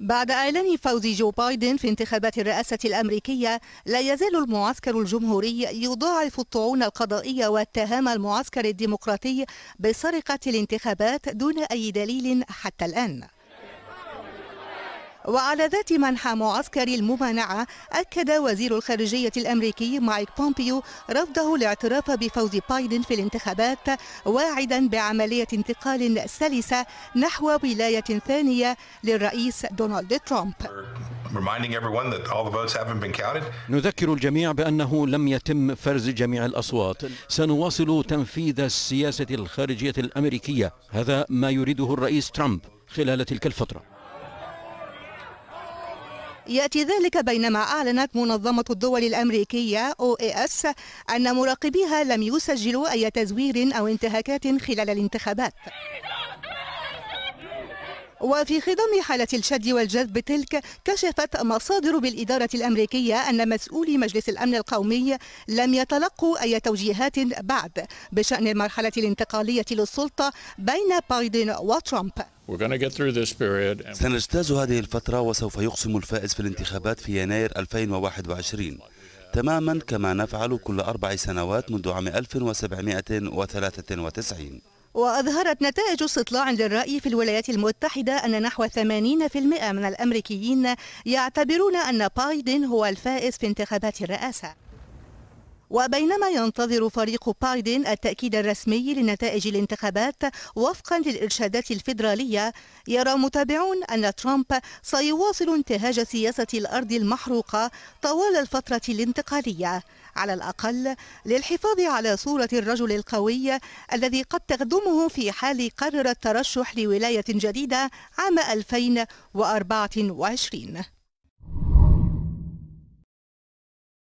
بعد إعلان فوز جو بايدن في انتخابات الرئاسة الأمريكية لا يزال المعسكر الجمهوري يضاعف الطعون القضائية واتهام المعسكر الديمقراطي بسرقة الانتخابات دون أي دليل حتى الآن وعلى ذات منحى معسكر الممانعة أكد وزير الخارجية الأمريكي مايك بومبيو رفضه الاعتراف بفوز بايدن في الانتخابات واعدا بعملية انتقال سلسة نحو ولاية ثانية للرئيس دونالد ترامب نذكر الجميع بأنه لم يتم فرز جميع الأصوات سنواصل تنفيذ السياسة الخارجية الأمريكية هذا ما يريده الرئيس ترامب خلال تلك الفترة يأتي ذلك بينما أعلنت منظمة الدول الأمريكية OAS أن مراقبيها لم يسجلوا أي تزوير أو انتهاكات خلال الانتخابات وفي خضم حالة الشد والجذب تلك كشفت مصادر بالإدارة الأمريكية أن مسؤولي مجلس الأمن القومي لم يتلقوا أي توجيهات بعد بشأن المرحلة الانتقالية للسلطة بين بايدن وترامب سنجتاز هذه الفترة وسوف يقسم الفائز في الانتخابات في يناير 2021 تماما كما نفعل كل أربع سنوات منذ عام 1793 وأظهرت نتائج استطلاع للرأي في الولايات المتحدة أن نحو 80% من الأمريكيين يعتبرون أن بايدن هو الفائز في انتخابات الرئاسة وبينما ينتظر فريق بايدن التأكيد الرسمي لنتائج الانتخابات وفقا للإرشادات الفيدرالية يرى متابعون أن ترامب سيواصل انتهاج سياسة الأرض المحروقة طوال الفترة الانتقالية على الأقل للحفاظ على صورة الرجل القوي الذي قد تخدمه في حال قرر الترشح لولاية جديدة عام 2024